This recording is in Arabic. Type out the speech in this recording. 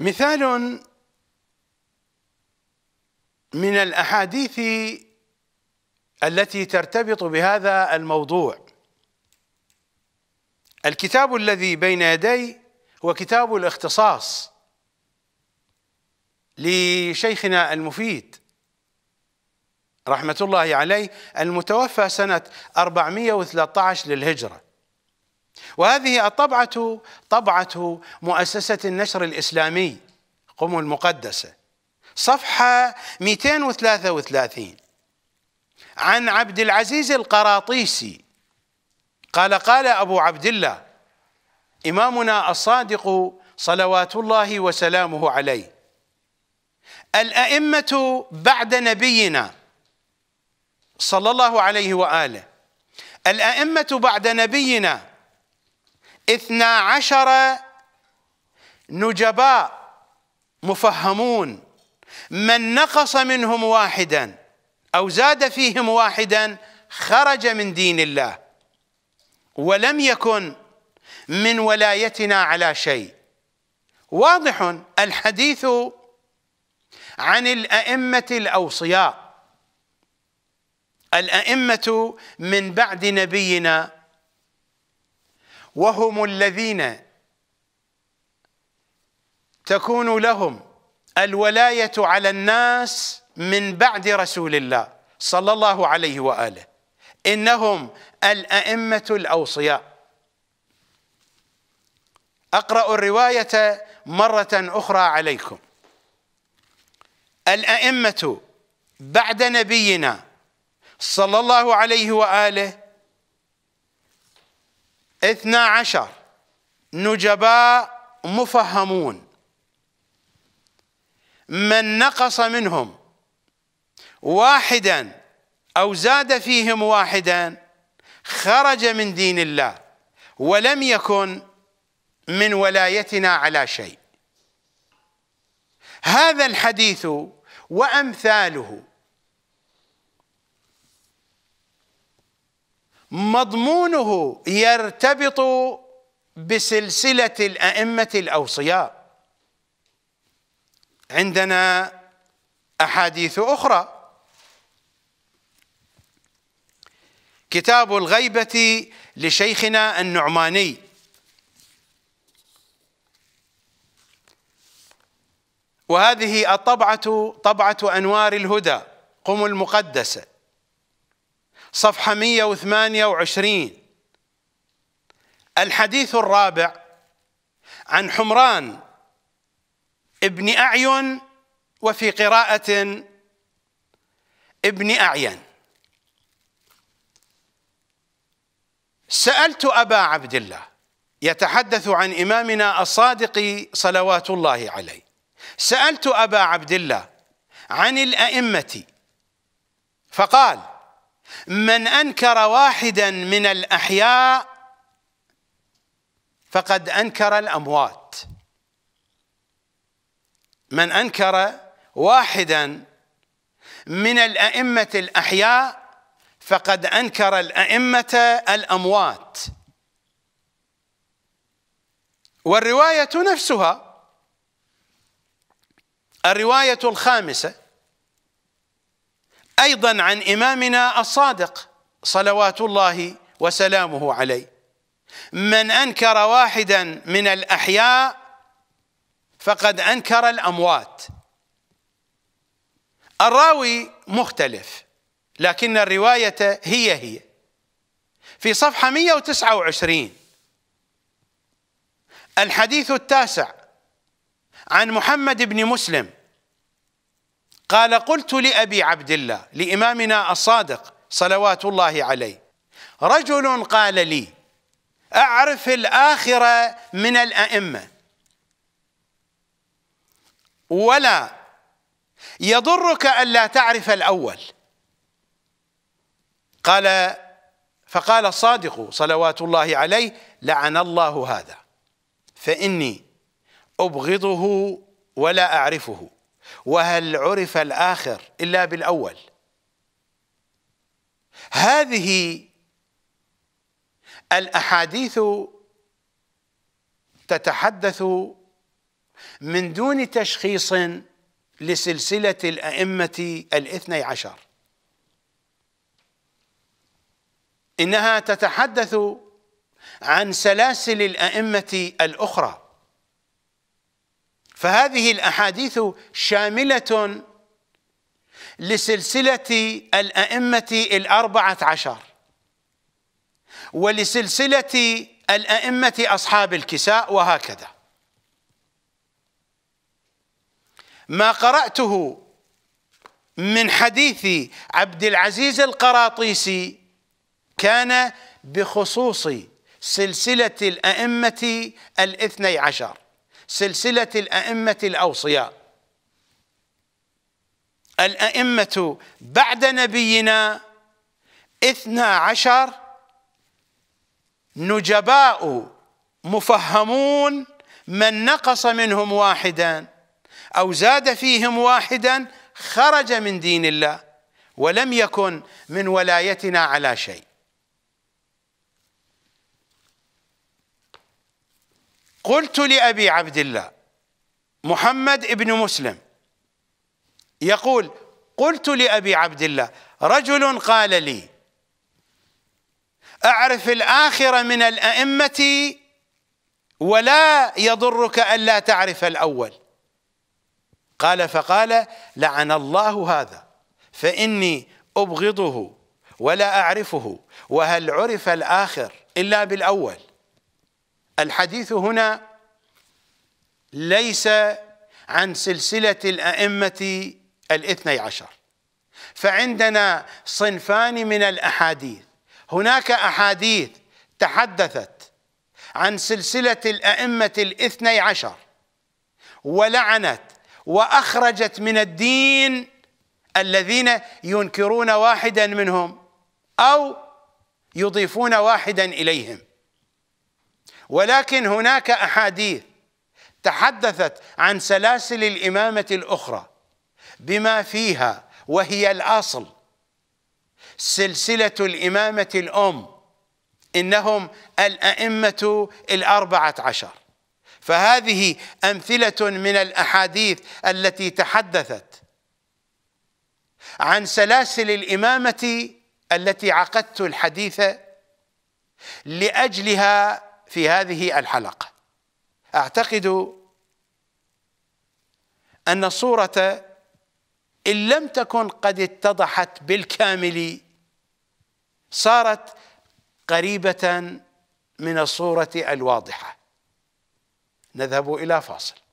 مثال من الاحاديث التي ترتبط بهذا الموضوع الكتاب الذي بين يدي هو كتاب الاختصاص لشيخنا المفيد رحمة الله عليه المتوفى سنة 413 للهجرة وهذه الطبعة طبعة مؤسسة النشر الإسلامي قم المقدسة صفحة 233 عن عبد العزيز القراطيسي قال قال أبو عبد الله إمامنا الصادق صلوات الله وسلامه عليه الأئمة بعد نبينا صلى الله عليه وآله الأئمة بعد نبينا اثنا عشر نجباء مفهمون من نقص منهم واحدا أو زاد فيهم واحدا خرج من دين الله ولم يكن من ولايتنا على شيء واضح الحديث عن الأئمة الأوصياء الأئمة من بعد نبينا وهم الذين تكون لهم الولاية على الناس من بعد رسول الله صلى الله عليه وآله إنهم الأئمة الأوصياء أقرأ الرواية مرة أخرى عليكم الأئمة بعد نبينا صلى الله عليه وآله اثنا عشر نجباء مفهمون من نقص منهم واحدا أو زاد فيهم واحدا خرج من دين الله ولم يكن من ولايتنا على شيء هذا الحديث وأمثاله مضمونه يرتبط بسلسله الائمه الاوصياء عندنا احاديث اخرى كتاب الغيبه لشيخنا النعماني وهذه الطبعه طبعه انوار الهدى قم المقدسه صفحة 128 الحديث الرابع عن حمران ابن أعين وفي قراءة ابن أعين سألت أبا عبد الله يتحدث عن إمامنا الصادق صلوات الله عليه سألت أبا عبد الله عن الأئمة فقال من انكر واحدا من الاحياء فقد انكر الاموات من انكر واحدا من الائمه الاحياء فقد انكر الائمه الاموات والروايه نفسها الروايه الخامسه ايضا عن امامنا الصادق صلوات الله وسلامه عليه من انكر واحدا من الاحياء فقد انكر الاموات الراوي مختلف لكن الروايه هي هي في صفحه 129 الحديث التاسع عن محمد بن مسلم قال قلت لأبي عبد الله لإمامنا الصادق صلوات الله عليه رجل قال لي أعرف الآخرة من الأئمة ولا يضرك ألا تعرف الأول قال فقال الصادق صلوات الله عليه لعن الله هذا فإني أبغضه ولا أعرفه وهل عرف الآخر إلا بالأول هذه الأحاديث تتحدث من دون تشخيص لسلسلة الأئمة الاثني عشر إنها تتحدث عن سلاسل الأئمة الأخرى فهذه الاحاديث شامله لسلسله الائمه الاربعه عشر ولسلسله الائمه اصحاب الكساء وهكذا ما قراته من حديث عبد العزيز القراطيسي كان بخصوص سلسله الائمه الاثني عشر سلسلة الأئمة الأوصياء الأئمة بعد نبينا اثنا عشر نجباء مفهمون من نقص منهم واحدا أو زاد فيهم واحدا خرج من دين الله ولم يكن من ولايتنا على شيء قلت لأبي عبد الله محمد ابن مسلم يقول قلت لأبي عبد الله رجل قال لي أعرف الآخرة من الأئمة ولا يضرك ألا تعرف الأول قال فقال لعن الله هذا فإني أبغضه ولا أعرفه وهل عرف الآخر إلا بالأول الحديث هنا ليس عن سلسلة الأئمة الاثني عشر فعندنا صنفان من الأحاديث هناك أحاديث تحدثت عن سلسلة الأئمة الاثني عشر ولعنت وأخرجت من الدين الذين ينكرون واحدا منهم أو يضيفون واحدا إليهم ولكن هناك احاديث تحدثت عن سلاسل الامامه الاخرى بما فيها وهي الاصل سلسله الامامه الام انهم الائمه الاربعه عشر فهذه امثله من الاحاديث التي تحدثت عن سلاسل الامامه التي عقدت الحديث لاجلها في هذه الحلقة أعتقد أن الصورة إن لم تكن قد اتضحت بالكامل صارت قريبة من الصورة الواضحة نذهب إلى فاصل